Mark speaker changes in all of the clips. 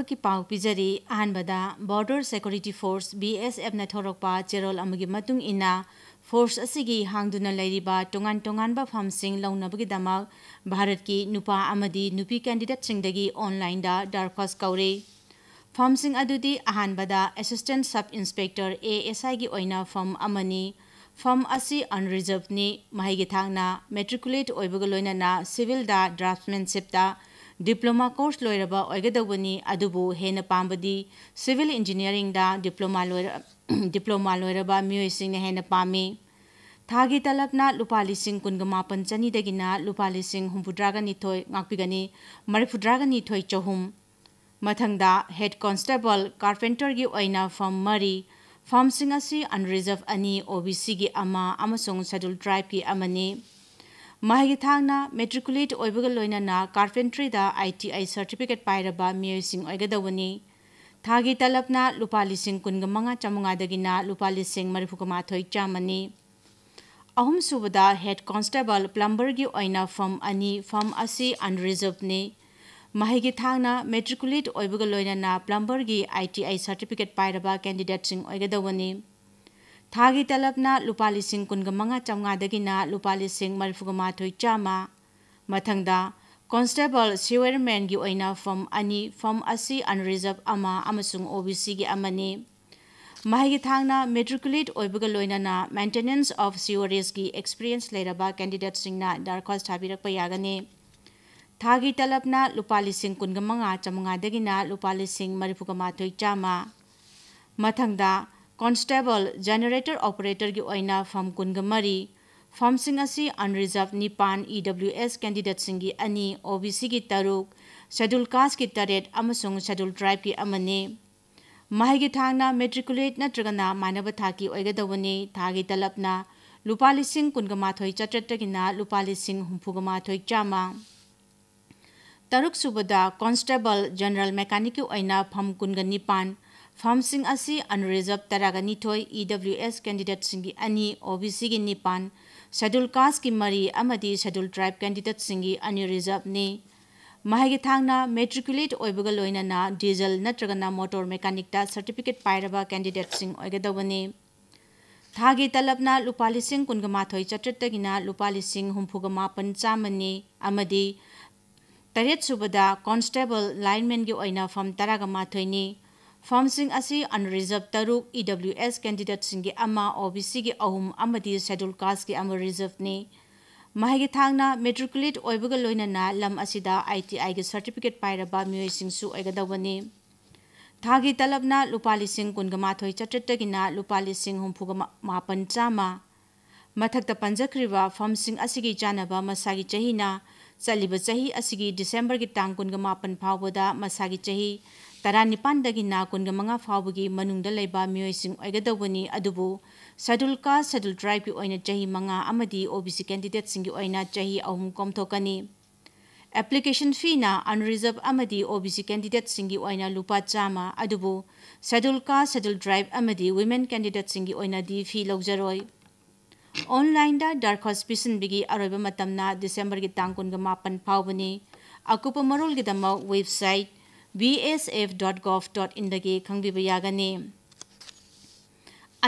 Speaker 1: ꯊꯥꯕꯒꯤ ꯄꯥꯎ ꯄꯤꯖꯔꯤ ꯑꯍꯥꯟꯕꯗ border security force B S ꯑꯦꯐꯅ ꯊꯣꯔꯛꯄ ꯆꯦꯔꯣꯜ ꯑꯃꯒꯤ ꯃꯇꯨꯡ ꯏꯟꯅ ꯐꯣꯔꯁ ꯑꯁꯤꯒꯤ ꯍꯥꯡꯗꯨꯅ ꯂꯩꯔꯤꯕ ꯇꯣꯉꯥꯟ ꯇꯣꯉꯥꯟꯕ ꯐꯝꯁꯤꯡ ꯂꯧꯅꯕꯒꯤꯗꯃꯛ ꯚꯥꯔꯠꯀꯤ ꯅꯨꯄꯥ ꯑꯃꯗꯤ ꯅꯨꯄꯤ ꯀꯦꯟꯗꯤꯗꯦꯠꯁꯤꯡꯗꯒꯤ ꯑꯣꯟꯂꯥꯏꯟꯗ ꯗꯔꯈ꯭ꯋꯥꯁ ꯀꯧꯔꯤ ꯐꯝꯁꯤꯡ ꯑꯗꯨꯗꯤ ꯑꯍꯥꯟꯕꯗ ꯑꯦꯁꯤꯁꯇꯦꯟ ꯁꯕ ꯏꯟꯁꯄꯦꯛꯇꯔ ꯑꯦ ꯑꯦꯁ ꯑꯥꯏꯒꯤ ꯑꯣꯏꯅ ꯐꯝ ꯑꯃꯅꯤ ꯐꯝ ꯑꯁꯤ ꯑꯟꯔꯤꯖꯔꯕꯅꯤ ꯃꯍꯩꯒꯤ ꯊꯥꯛꯅ ꯃꯦꯇ꯭ꯔꯤꯀꯨꯂꯦꯠ ꯑꯣꯏꯕꯒ ꯂꯣꯏꯅꯅ ꯁꯤꯚꯤꯜꯗ ꯗ꯭ꯔꯥꯐꯠꯁꯃꯦꯟꯁꯤꯞꯇ ꯗꯤꯄ꯭ꯂꯣꯃꯥ ꯀꯣꯔꯁ ꯂꯣꯏꯔꯕ ꯑꯣꯏꯒꯗꯧꯕꯅꯤ ꯑꯗꯨꯕꯨ ꯍꯦꯟꯅ ꯄꯥꯝꯕꯗꯤ ꯁꯤꯚꯤꯜ ꯏꯟꯖꯤꯅꯤꯌꯥꯔꯤꯡꯗ ꯗꯤꯄ꯭ꯂꯣꯃꯥ ꯂꯣꯏꯔ ꯗꯤꯄ꯭ꯂꯣꯃꯥ ꯂꯣꯏꯔꯕ ꯃꯤꯑꯣꯏꯁꯤꯡꯅ ꯍꯦꯟꯅ ꯄꯥꯝꯃꯤ ꯊꯥꯒꯤ ꯇꯂꯛꯅ ꯂꯨꯄꯥ ꯂꯤꯁꯤꯡ ꯀꯨꯟꯒ ꯃꯥꯄꯟ ꯆꯅꯤꯗꯒꯤꯅ ꯂꯨꯄꯥ ꯂꯤꯁꯤꯡ ꯍꯨꯝꯐꯨꯇꯔꯥꯒ ꯅꯤꯊꯣꯏ ꯉꯥꯛꯄꯤꯒꯅꯤ ꯃꯔꯤꯐꯨꯇꯔꯥꯒ ꯅꯤꯊꯣꯏ ꯆꯍꯨꯝ ꯃꯊꯪꯗ ꯍꯦꯗ ꯀꯣꯟꯁꯇꯦꯕꯜ ꯀꯥꯔꯄꯦꯟꯇꯔꯒꯤ ꯑꯣꯏꯅ ꯐꯝ ꯃꯔꯤ ꯐꯝꯁꯤꯡ ꯑꯁꯤ ꯑꯟꯔꯤꯖꯔꯚ ꯑꯅꯤ ꯑꯣ ꯕꯤ ꯁꯤꯒꯤ ꯑꯃ ꯑꯃꯁꯨꯡ ꯁꯦꯗꯨꯜ ꯇ꯭ꯔꯥꯏꯕꯀꯤ ꯑꯃꯅꯤ ꯃꯍꯩꯒꯤ ꯊꯥꯡꯅ ꯃꯦꯇ꯭ꯔꯤꯀꯨꯂꯦꯠ ꯑꯣꯏꯕꯒ ꯂꯣꯏꯅꯅ ꯀꯥꯔꯄꯦꯟꯇ꯭ꯔꯤꯗ ꯑꯥꯏ ꯇꯤ ꯑꯥꯏ ꯁꯔꯇꯤꯐꯤꯀꯦꯠ ꯄꯥꯏꯔꯕ ꯃꯤꯑꯣꯏꯁꯤꯡ ꯑꯣꯏꯒꯗꯧꯕꯅꯤ ꯊꯥꯒꯤ ꯇꯂꯞꯅ ꯂꯨꯄꯥ ꯂꯤꯁꯤꯡ ꯀꯨꯟꯒ ꯃꯉꯥ ꯆꯥꯃꯉꯥꯗꯒꯤꯅ ꯂꯨꯄꯥ ꯂꯤꯁꯤꯡ ꯃꯔꯤꯐꯨꯒ माथोई ꯆꯥꯝꯃꯅꯤ ꯑꯍꯨꯝꯁꯨꯕꯗ ꯍꯦꯗ ꯀꯣꯟꯁꯇꯦꯕꯜ ꯄ꯭ꯂꯝꯕꯔꯒꯤ ꯑꯣꯏꯅ ꯐꯝ ꯑꯅꯤ ꯐꯝ ꯑꯁꯤ ꯑꯟꯔꯤꯖꯔꯚꯅꯤ ꯃꯍꯩꯒꯤ ꯊꯥꯡꯅ ꯃꯦꯇ꯭ꯔꯤꯀꯨꯂꯦꯠ ꯑꯣꯏꯕꯒ ꯂꯣꯏꯅꯅ ꯄ꯭ꯂꯝꯕꯔꯒꯤ ꯑꯥꯏ ꯇꯤ ꯑꯥꯏ ꯁꯔꯇꯤꯐꯤꯀꯦꯠ ꯄꯥꯏꯔꯕ ꯀꯦꯟꯗꯤꯗꯦꯠꯁꯤꯡ ꯑꯣꯏꯒꯗꯧꯕꯅꯤ थागी तलबना लुपा लिसिंग कुनगा मंगा चौंगादगिना लुपा लिसिंग मरफुगा माथोई चामा मथंगदा ꯀꯣꯟꯁꯇꯦꯕꯜ ꯁꯤꯋꯔꯃꯦꯟꯒꯤ ꯑꯣꯏꯅ ꯐꯝ ꯑꯅꯤ ꯐꯝ ꯑꯁꯤ ꯑꯟꯔꯤꯖꯔꯕ ꯑꯃ ꯑꯃꯁꯨꯡ ꯑꯣ ꯕꯤ ꯁꯤꯒꯤ ꯑꯃꯅꯤ ꯃꯍꯩꯒꯤ ꯊꯥꯡꯅ ꯃꯦꯇ꯭ꯔꯤꯀꯨꯂꯦꯠ ꯑꯣꯏꯕꯒ ꯂꯣꯏꯅꯅ ꯃꯦꯟꯇꯦꯅꯦꯟꯁ ꯑꯣꯐ ꯁꯤꯋꯔꯦꯖꯀꯤ ꯑꯦꯛꯁꯄꯤꯔꯤꯌꯦꯟꯁ ꯂꯩꯔꯕ ꯀꯦꯟꯗꯤꯗꯦꯠꯁꯤꯡꯅ ꯗꯔꯈ꯭ꯋꯥꯁ ꯊꯥꯕꯤꯔꯛꯄ ꯌꯥꯒꯅꯤ ꯊꯥꯒꯤ ꯇꯂꯕꯅ ꯂꯨꯄꯥ ꯂꯤꯁꯤꯡ ꯀꯨꯟꯒ ꯃꯉꯥ ꯆꯥꯃꯉꯥꯗꯒꯤꯅ ꯂꯨꯄꯥ ꯂꯤꯁꯤꯡ ꯃꯔꯤꯐꯨꯒ ꯃꯥꯊꯣꯏ ꯆꯥꯝꯃ ꯃꯊꯪꯗ कॉन्स्टेबल जनरेटर ऑपरेटर की ओना फम कुनगमरी फम सिंह अनरिजर्व निपान इ डब्ल्यू एस कैंडिडेट सिंह की अनी ओ बी सी की तरुक शेड्यूल कास्ट की तरह शेड्यूल ट्राइब की अमने मैं मेट्रिकुलेट नगना मानव था किगदबने था की तलबना लुप लिंग कुनगमाथ चटना लुप लिंग हूँफूगमाथ चा तरुक सूबद कॉन्स्टेबल जेनरल मेकानिक फम कुनग निपान ꯐꯥꯝꯁꯤꯡ ꯑꯁꯤ ꯑꯟꯔꯤꯖꯔꯞ ꯇꯔꯥꯒ ꯅꯤꯊꯣꯏ ꯏ ꯗꯕ꯭ꯂꯤꯎ ꯑꯦꯁ ꯀꯦꯟꯗꯤꯗꯦꯠꯁꯤꯡꯒꯤ ꯑꯅꯤ ꯑꯣ ꯕꯤ ꯁꯤꯒꯤ ꯅꯤꯄꯥꯟ ꯁꯦꯗꯨꯜ ꯀꯥꯁꯀꯤ ꯃꯔꯤ ꯑꯃꯗꯤ ꯁꯦꯗꯨꯜ ꯇ꯭ꯔꯥꯏꯕ ꯀꯦꯟꯗꯤꯗꯦꯠꯁꯤꯡꯒꯤ ꯑꯅꯤ ꯔꯤꯖꯔꯞꯅꯤ ꯃꯍꯩꯒꯤ ꯊꯥꯡꯅ ꯃꯦꯇ꯭ꯔꯤꯀꯨꯂꯦꯠ ꯑꯣꯏꯕꯒ ꯂꯣꯏꯅꯅ ꯗꯤꯖꯜ ꯅꯠꯇ꯭ꯔꯒꯅ ꯃꯣꯇꯣꯔ ꯃꯦꯀꯥꯅꯤꯛꯇ ꯁꯔꯇꯤꯐꯤꯀꯦꯠ ꯄꯥꯏꯔꯕ ꯀꯦꯟꯗꯤꯗꯦꯠꯁꯤꯡ ꯑꯣꯏꯒꯗꯧꯕꯅꯤ ꯊꯥꯒꯤ ꯇꯂꯕꯅ ꯂꯨꯄꯥ ꯂꯤꯁꯤꯡ ꯀꯨꯟꯒ माथोई ꯆꯇ꯭ꯔꯦꯠꯇꯒꯤꯅ ꯂꯨꯄꯥ ꯂꯤꯁꯤꯡ ꯍꯨꯝꯐꯨꯒ ꯃꯥꯄꯟ ꯆꯥꯝꯃꯅꯤ ꯑꯃꯗꯤ ꯇꯔꯦꯠ ꯁꯨꯕꯗ ꯀꯣꯟꯁꯇꯦꯕꯜ ꯂꯥꯏꯟꯃꯦꯟꯒꯤ ꯑꯣꯏꯅ ꯐꯝ ꯇꯔꯥꯒ ꯃꯥꯊꯣꯏꯅꯤ ꯐꯥꯔꯝꯁꯤꯡ ꯑꯁꯤ ꯑꯟꯔꯤꯖꯔꯞ ꯇꯔꯨꯛ ꯏ ꯗꯕ꯭ꯂꯤꯎ ꯑꯦꯁ ꯀꯦꯟꯗꯤꯗꯦꯠꯁꯤꯡꯒꯤ ꯑꯃ ꯑꯣ ꯕꯤ ꯁꯤꯒꯤ ꯑꯍꯨꯝ ꯑꯃꯗꯤ ꯁꯦꯗꯨꯜ ꯀꯥꯁꯀꯤ ꯑꯃ ꯔꯤꯖꯔꯞꯅꯤ ꯃꯍꯩꯒꯤ ꯊꯥꯡꯅ ꯃꯦꯇ꯭ꯔꯤꯀꯨꯂꯦꯠ ꯑꯣꯏꯕꯒ ꯂꯣꯏꯅꯅ ꯂꯝ ꯑꯁꯤꯗ ꯑꯥꯏ ꯇꯤ ꯑꯥꯏꯒꯤ ꯁꯔꯇꯤꯐꯤꯀꯦꯠ ꯄꯥꯏꯔꯕ ꯃꯤꯑꯣꯏꯁꯤꯡꯁꯨ ꯑꯣꯏꯒꯗꯧꯕꯅꯤ ꯊꯥꯒꯤ ꯇꯂꯕꯅ ꯂꯨꯄꯥ ꯂꯤꯁꯤꯡ ꯀꯨꯟꯒ माथोई ꯆꯇ꯭ꯔꯦꯠꯇꯒꯤꯅ ꯂꯨꯄꯥ ꯂꯤꯁꯤꯡ ꯍꯨꯝꯐꯨꯒ ꯃꯥꯄꯟ ꯆꯥꯝꯃ ꯃꯊꯛꯇ ꯄꯟꯖꯈ꯭ꯔꯤꯕ ꯐꯝꯁꯤꯡ ꯑꯁꯤꯒꯤ ꯆꯥꯅꯕ ꯃꯁꯥꯒꯤ ꯆꯍꯤꯅ ꯆꯠꯂꯤꯕ ꯆꯍꯤ ꯑꯁꯤꯒꯤ ꯗꯤꯁꯦꯝꯕꯔꯒꯤ ꯇꯥꯡ ꯀꯨꯟꯒ ꯃꯥꯄꯟ ꯐꯥꯎꯕꯗ ꯃꯁꯥꯒꯤ ꯆꯍꯤ तरानीपानी नाकुन मंगा फाउगी मयोगदी सदुल का सदुल ट्राइब की चही मंगा ओ बी सी कैंडिडेट की चही अहम कौमथनी एप्लीकेशन फीना अनरीजर्व ओ बी सी केंदेट की लुप चाम सदुल का सदुल ड्राइब वुमें कैंडिडेट की फी लौजर ऑनलाइन दरखास्त की अरब मतना दिसंबर की तांग कुन मापन फाउनी अकूप मरोल website bsf.gov.in dagi khangbiba yagani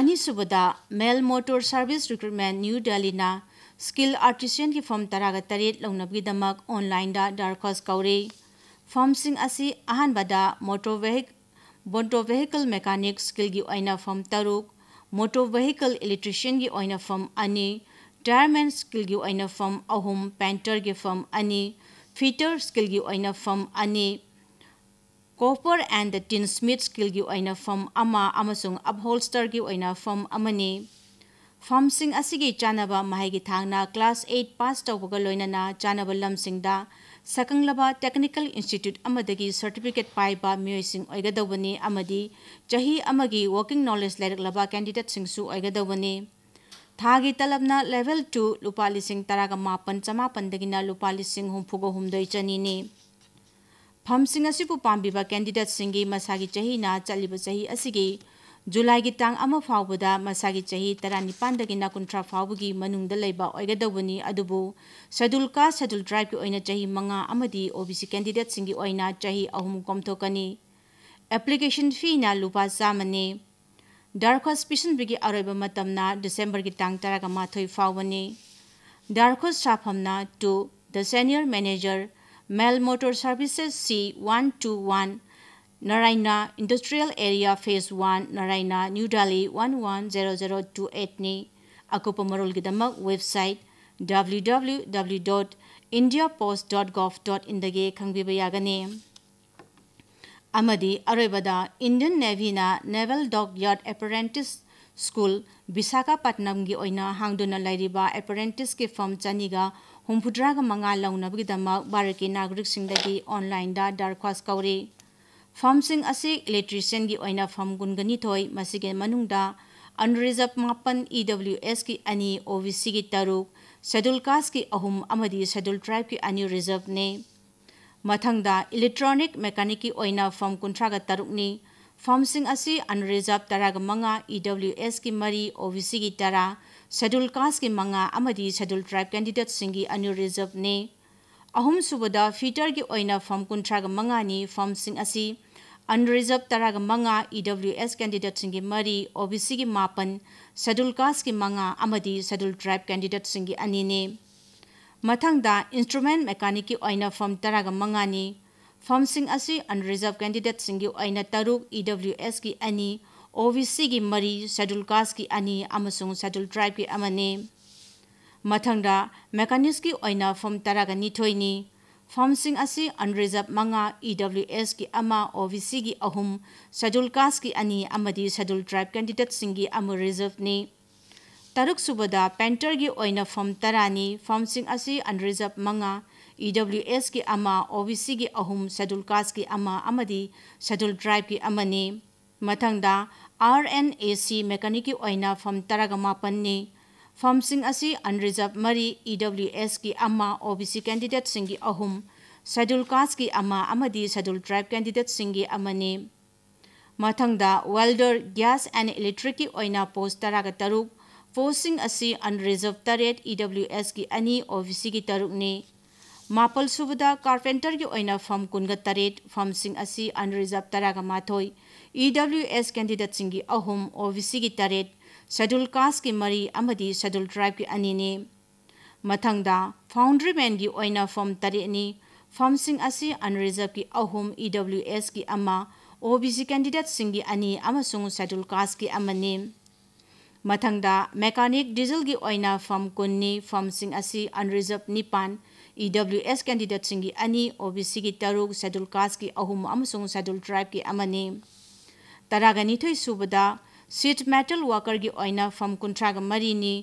Speaker 1: ani subada mel motor service recruitment new delhi na skill artisan की फॉर्म तरह तरह लौनबीदमक ऑनलाइन दरखोस कौरी फॉर्म अहमद मोटो वेहिक बोटो वेहिकल मेकानिक स्किल की फॉर्म तरुक मोटो वेहिकल इलेक्ट्रिशियन की फॉर्म अनि टायरमैन स्किल की फॉर्म अहम पेंटर की फॉर्म अनि फिटर स्किल की फॉर्म अनि ꯀꯣꯄꯔ ꯑꯦꯟ ꯗ ꯇꯤꯟ ꯁ꯭ꯃꯤꯠ ꯁ꯭ꯀꯤꯜꯒꯤ ꯑꯣꯏꯅ ꯐꯝ ꯑꯃ ꯑꯃꯁꯨꯡ ꯑꯞꯍꯣꯜꯁꯇꯔꯒꯤ ꯑꯣꯏꯅ ꯐꯝ ꯑꯃꯅꯤ ꯐꯝꯁꯤꯡ ꯑꯁꯤꯒꯤ ꯆꯥꯅꯕ ꯃꯍꯩꯒꯤ ꯊꯥꯡꯅ ꯀ꯭ꯂꯥꯁ ꯑꯩꯠ ꯄꯥꯁ ꯇꯧꯕꯒ ꯂꯣꯏꯅꯅ ꯆꯥꯅꯕ ꯂꯝꯁꯤꯡꯗ ꯁꯛꯈꯪꯂꯕ ꯇꯦꯛꯅꯤꯀꯦꯜ ꯏꯟꯁꯇꯤꯇ꯭ꯌꯨꯠ ꯑꯃꯗꯒꯤ ꯁꯔꯇꯤꯐꯤꯀꯦꯠ ꯄꯥꯏꯕ ꯃꯤꯑꯣꯏꯁꯤꯡ ꯑꯣꯏꯒꯗꯧꯕꯅꯤ ꯑꯃꯗꯤ ꯆꯍꯤ ꯑꯃꯒꯤ ꯋꯥꯔꯀꯤꯡ ꯅꯣꯂꯦꯖ ꯂꯩꯔꯛꯂꯕ ꯀꯦꯟꯗꯤꯗꯦꯠꯁꯤꯡꯁꯨ ꯑꯣꯏꯒꯗꯧꯕꯅꯤ ꯊꯥꯒꯤ ꯇꯂꯕꯅ ꯂꯦꯚꯦꯜ ꯇꯨ ꯂꯨꯄꯥ ꯂꯤꯁꯤꯡ ꯇꯔꯥꯒ ꯃꯥꯄꯟ ꯆꯃꯥꯄꯟꯗꯒꯤꯅ ꯂꯨꯄꯥ ꯂꯤꯁꯤꯡ ꯍꯨꯝꯐꯨꯒ ꯍꯨꯝꯗꯣꯏ ꯆꯅꯤꯅꯤ ꯐꯝꯁꯤꯡ ꯑꯁꯤꯕꯨ ꯄꯥꯝꯕꯤꯕ ꯀꯦꯟꯗꯤꯗꯦꯠꯁꯤꯡꯒꯤ ꯃꯁꯥꯒꯤ ꯆꯍꯤꯅ ꯆꯠꯂꯤꯕ ꯆꯍꯤ ꯑꯁꯤꯒꯤ ꯖꯨꯂꯥꯏꯒꯤ ꯇꯥꯡ ꯑꯃ ꯐꯥꯎꯕꯗ ꯃꯁꯥꯒꯤ ꯆꯍꯤ ꯇꯔꯥꯅꯤꯄꯥꯟꯗꯒꯤꯅ ꯀꯨꯟꯊ꯭ꯔꯥ ꯐꯥꯎꯕꯒꯤ ꯃꯅꯨꯡꯗ ꯂꯩꯕ ꯑꯣꯏꯒꯗꯧꯕꯅꯤ ꯑꯗꯨꯕꯨ ꯁꯦꯗꯨꯜ ꯀꯥꯁ ꯁꯦꯗꯨꯜ ꯇ꯭ꯔꯥꯏꯕꯀꯤ ꯑꯣꯏꯅ ꯆꯍꯤ ꯃꯉꯥ ꯑꯃꯗꯤ ꯑꯣ ꯕꯤ ꯁꯤ ꯀꯦꯟꯗꯤꯗꯦꯠꯁꯤꯡꯒꯤ ꯑꯣꯏꯅ ꯆꯍꯤ ꯑꯍꯨꯝ ꯀꯣꯝꯊꯣꯛꯀꯅꯤ ꯑꯦꯄ꯭ꯂꯤꯀꯦꯁꯟ ꯐꯤꯅ ꯂꯨꯄꯥ ꯆꯥꯝꯃꯅꯤ ꯗꯔꯈ꯭ꯋꯥꯁ ꯄꯤꯁꯤꯟꯕꯒꯤ ꯑꯔꯣꯏꯕ ꯃꯇꯝꯅ ꯗꯤꯁꯦꯝꯕꯔꯒꯤ ꯇꯥꯡ ꯇꯔꯥꯒ ꯃꯥꯊꯣꯏ ꯐꯥꯎꯕꯅꯤ ꯗꯔꯈ꯭ꯋꯥꯁ ꯁꯥꯐꯝꯅ to the senior manager Mel Motor Services C121 Naraina Industrial Area Phase 1 Naraina New Delhi 110028 ni ako pamarulgidamag website www.indiapost.gov.indage khangbiba yagane amadi araibada Indian Navy na Naval Dockyard Apprentice School Visakhapatnam gi oina hangdona lairiba apprentice ke form chaniga ꯍꯨꯝꯐꯨꯇꯔꯥꯒ ꯃꯉꯥ ꯂꯧꯅꯕꯒꯤꯗꯃꯛ ꯚꯥꯔꯠꯀꯤ ꯅꯥꯒꯔꯤꯛꯁꯤꯡꯗꯒꯤ ꯑꯣꯟꯂꯥꯏꯟꯗ ꯗꯔꯈ꯭ꯋꯥꯁ ꯀꯧꯔꯤ ꯐꯝꯁꯤꯡ ꯑꯁꯤ ꯏꯂꯦꯛꯇ꯭ꯔꯤꯁꯤꯌꯟꯒꯤ ꯑꯣꯏꯅ ꯐꯝ ꯀꯨꯟꯒꯅꯤꯊꯣꯏ ꯃꯁꯤꯒꯤ ꯃꯅꯨꯡꯗ ꯑꯟꯔꯤꯖꯞ ꯃꯥꯄꯟ ꯏ ꯗꯕ꯭ꯂꯤꯎ ꯑꯦꯁꯀꯤ ꯑꯅꯤ ꯑꯣ ꯕꯤ ꯁꯤꯒꯤ ꯇꯔꯨꯛ ꯁꯦꯗꯨꯜ ꯀꯥꯁꯀꯤ ꯑꯍꯨꯝ ꯑꯃꯗꯤ ꯁꯦꯗꯨꯜ ꯇ꯭ꯔꯥꯏꯕꯀꯤ ꯑꯅꯤ ꯔꯤꯖꯔꯚꯅꯤ ꯃꯊꯪꯗ ꯏꯂꯦꯛꯇ꯭ꯔꯣꯅꯤꯛ ꯃꯦꯀꯥꯅꯤꯛꯀꯤ ꯑꯣꯏꯅ ꯐꯝ ꯀꯨꯟꯊ꯭ꯔꯥꯒ ꯇꯔꯨꯛꯅꯤ ꯐꯥꯔꯝꯁꯤꯡ ꯑꯁꯤ ꯑꯟꯔꯤꯖꯥꯕ ꯇꯔꯥꯒ ꯃꯉꯥ ꯏ ꯗꯕ꯭ꯂꯤꯎ ꯑꯦꯁꯀꯤ ꯃꯔꯤ ꯑꯣ ꯕꯤ ꯁꯤꯒꯤ ꯇꯔꯥ ꯁꯦꯗꯨꯜ ꯀꯥꯁꯀꯤ ꯃꯉꯥ ꯑꯃꯗꯤ ꯁꯦꯗꯨꯜ ꯇ꯭ꯔꯥꯏꯕ ꯀꯦꯟꯗꯤꯗꯦꯠꯁꯤꯡꯒꯤ ꯑꯅꯤ ꯔꯤꯖꯔꯕꯅꯤ ꯑꯍꯨꯝꯁꯨꯕꯗ ꯐꯤꯇꯔꯒꯤ ꯑꯣꯏꯅ ꯐꯥꯔꯝ ꯀꯨꯟꯊ꯭ꯔꯥꯒ ꯃꯉꯥꯅꯤ ꯐꯥꯔꯝꯁꯤꯡ ꯑꯁꯤ ꯑꯟꯔꯤꯖꯥꯕ ꯇꯔꯥꯒ ꯃꯉꯥ ꯏ ꯗꯕ꯭ꯂꯤꯎ ꯑꯦꯁ ꯀꯦꯟꯗꯤꯗꯦꯠꯁꯤꯡꯒꯤ ꯃꯔꯤ ꯑꯣ ꯕꯤ ꯁꯤꯒꯤ ꯃꯥꯄꯟ ꯁꯦꯗꯨꯜ ꯀꯥꯁꯀꯤ ꯃꯉꯥ ꯑꯃꯗꯤ ꯁꯦꯗꯨꯜ ꯇ꯭ꯔꯥꯏꯕ ꯀꯦꯟꯗꯤꯗꯦꯠꯁꯤꯡꯒꯤ ꯑꯅꯤꯅꯤ ꯃꯊꯪꯗ ꯏꯟꯁꯇ꯭ꯔꯨꯃꯦꯟ ꯃꯦꯀꯥꯅꯤꯛꯀꯤ ꯑꯣꯏꯅ ꯐꯥꯔꯝ ꯇꯔꯥꯒ ꯃꯉꯥꯅꯤ ꯐꯝꯁꯤꯡ ꯑꯁꯤ ꯑꯟꯔꯤꯖꯥꯕ ꯀꯦꯟꯗꯤꯗꯦꯠꯁꯤꯡꯒꯤ ꯑꯣꯏꯅ ꯇꯔꯨꯛ ꯏ ꯗꯕ꯭ꯂꯤꯎ ꯑꯦꯁꯀꯤ ꯑꯅꯤ ꯑꯣ ꯕꯤ ꯁꯤꯒꯤ ꯃꯔꯤ ꯁꯦꯗꯨꯜ ꯀꯥꯁꯀꯤ ꯑꯅꯤ ꯑꯃꯁꯨꯡ ꯁꯦꯗꯨꯜ ꯇ꯭ꯔꯥꯏꯕꯀꯤ ꯑꯃꯅꯤ ꯃꯊꯪꯗ ꯃꯦꯀꯥꯅꯤꯁꯀꯤ ꯑꯣꯏꯅ ꯐꯝ ꯇꯔꯥꯒ ꯅꯤꯊꯣꯏꯅꯤ ꯐꯝꯁꯤꯡ ꯑꯁꯤ ꯑꯟꯔꯤꯖꯥꯕ ꯃꯉꯥ ꯏ ꯗꯕ꯭ꯂꯤꯎ ꯑꯦꯁꯀꯤ ꯑꯃ ꯑꯣ ꯕꯤ ꯁꯤꯒꯤ ꯑꯍꯨꯝ ꯁꯦꯗꯨꯜ ꯀꯥꯁꯀꯤ ꯑꯅꯤ ꯑꯃꯗꯤ ꯁꯦꯗꯨꯜ ꯇ꯭ꯔꯥꯏꯕ ꯀꯦꯟꯗꯤꯗꯦꯠꯁꯤꯡꯒꯤ ꯑꯃ ꯔꯤꯖꯔꯚꯅꯤ ꯇꯔꯨꯛ ꯁꯨꯕꯗ ꯄꯦꯟꯇꯔꯒꯤ ꯑꯣꯏꯅ ꯐꯝ ꯇꯔꯥꯅꯤ ꯐꯝꯁꯤꯡ ꯑꯁꯤ ꯑꯟꯔꯤꯖꯥꯕ ꯃꯉꯥ ꯏꯗꯕ꯭ꯂꯤꯎ ꯑꯦꯁꯀꯤ ꯑꯃ ꯑꯣ ꯕꯤ ꯁꯤꯒꯤ ꯑꯍꯨꯝ ꯁꯦꯗꯨꯜ ꯀꯥꯁꯀꯤ ꯑꯃ ꯑꯃꯗꯤ ꯁꯦꯗꯨꯜ ꯇ꯭ꯔꯥꯏꯕꯀꯤ ꯑꯃꯅꯤ ꯃꯊꯪꯗ ꯑꯥꯔ ꯑꯦꯟ ꯑꯦ ꯁꯤ ꯃꯦꯀꯥꯅꯤꯛꯀꯤ ꯑꯣꯏꯅ ꯐꯝ तराग ꯃꯥꯄꯟꯅꯤ ꯐꯝꯁꯤꯡ ꯑꯁꯤ ꯑꯟꯔꯤꯖꯔꯞ ꯃꯔꯤ ꯏꯗꯕ꯭ꯂꯤꯎ ꯑꯦꯁꯀꯤ ꯑꯃ ꯑꯣ ꯕꯤ ꯁꯤ ꯀꯦꯟꯗꯤꯗꯦꯠꯁꯤꯡꯒꯤ ꯑꯍꯨꯝ ꯁꯦꯗꯨꯜ ꯀꯥꯁꯀꯤ ꯑꯃ ꯑꯃꯗꯤ ꯁꯦꯗꯨꯜ ꯇ꯭ꯔꯥꯏꯕ ꯀꯦꯟꯗꯤꯗꯦꯠꯁꯤꯡꯒꯤ ꯑꯃꯅꯤ ꯃꯊꯪꯗ ꯋꯦꯜꯗꯔ ꯒ꯭ꯌꯥꯁ ꯑꯦꯟ ꯏꯂꯦꯛꯇ꯭ꯔꯤꯛꯀꯤ ꯑꯣꯏꯅ ꯄꯣꯁ ꯇꯔꯥꯒ ꯇꯔꯨꯛ ꯄꯣꯁꯁꯤꯡ ꯑꯁꯤ ꯑꯟꯔꯤꯖꯔꯞ ꯇꯔꯦꯠ ꯏ ꯗꯕ꯭ꯂꯤꯎ ꯑꯦꯁꯀꯤ ꯑꯅꯤ ꯑꯣ ꯕꯤ ꯁꯤꯒꯤ ꯇꯔꯨꯛꯅꯤ मापल सूबद कारपेंटर की ओइना फम कुनग तरेट फम सिंह असी अनरिजर्व माथो माथोय ईडब्ल्यूएस कैंडिडेट सिंग की अहुम ओबीसी की तरेट शेड्यूल कास की मरी अमदी शेड्यूल ट्राइब की अनिने मथंगदा फाउंड्री मैन की ओइना फम तरेटनी फम सिंग असी अनरिजर्व की अहुम ईडब्ल्यूएस की अमा ओबीसी कैंडिडेट सिंग की अनी अमसुंग शेड्यूल कास्ट की अमने मथंगदा मैकेनिक डीजल की फम कुन्नी फम निपान ई डब्ल्यू एस कैंडिडेट्स की अनी ओ बी सी की तरुक शेड्यूल कास्ट की अहम शेड्यूल ट्राइब की अमने तरगनीथोई सूबदा सीट मेटल वर्कर की फम कुंट्राग मरी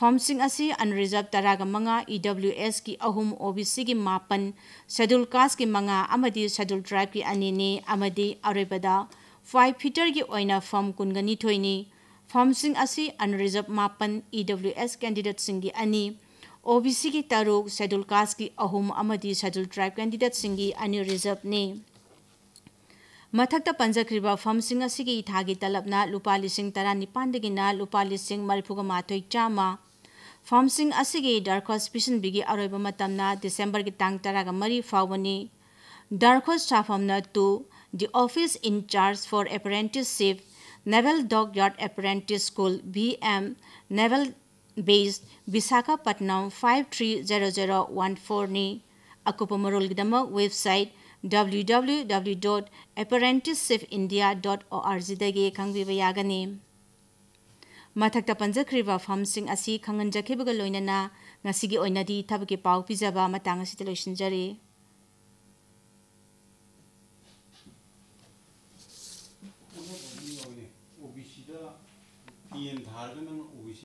Speaker 1: फॉर्मसिंग असी अनरिजर्व तरग मंगा ई डब्ल्यू एस की अहम ओ बी सी की मापन शेड्यूल कास्ट की मंगा अमदी शेड्यूल ट्राइब की अनीने अमदी अरेबदा फाइव फीटर की फम फॉर्म कुनगनीथोईनी फॉर्मसिंग अनरिजर्व मापन ई डब्ल्यू एस कैंडिडेट्स अनी ꯑꯣ.ꯕꯤ.ꯁꯤꯒꯤ ꯇꯔꯨꯛ ꯁꯦꯗꯨꯜ ꯀꯥꯁꯀꯤ ꯑꯍꯨꯝ ꯑꯃꯗꯤ ꯁꯦꯗꯨꯜ ꯇ꯭ꯔꯥꯏꯕ ꯀꯦꯟꯗꯤꯗꯦꯠꯁꯤꯡꯒꯤ ꯑꯅꯤ ꯔꯤꯖꯔꯕꯅꯤ ꯃꯊꯛꯇ ꯄꯟꯖꯈ꯭ꯔꯤꯕ ꯐꯝꯁꯤꯡ ꯑꯁꯤꯒꯤ ꯏꯊꯥꯒꯤ ꯇꯂꯕꯅ ꯂꯨꯄꯥ ꯂꯤꯁꯤꯡ ꯇꯔꯥꯅꯤꯄꯥꯟꯗꯒꯤꯅ ꯂꯨꯄꯥ ꯂꯤꯁꯤꯡ ꯃꯔꯤꯐꯨꯒ ꯃꯥꯊꯣꯏ ꯆꯥꯝꯃ ꯐꯝꯁꯤꯡ ꯑꯁꯤꯒꯤ ꯗꯔꯈꯣꯁ ꯄꯤꯁꯤꯟꯕꯤꯒꯤ ꯑꯔꯣꯏꯕ ꯃꯇꯝꯅ ꯗꯤꯁꯦꯝꯕꯔꯒꯤ ꯇꯥꯡ ꯇꯔꯥꯒ ꯃꯔꯤ ꯐꯥꯎꯕꯅꯤ ꯗꯔꯈꯣꯁ ꯁꯥꯐꯝꯅ to the office in charge for apprenticeship naval dock yard apprentice school V M naval base Visakhapatnam five three zero zero one four ने की website W W W dot apprentice ship India dot O R G खागने मथक्त पंजीव फमसिंग खाजनासी थब के पा पीजब लोसीजरी धारण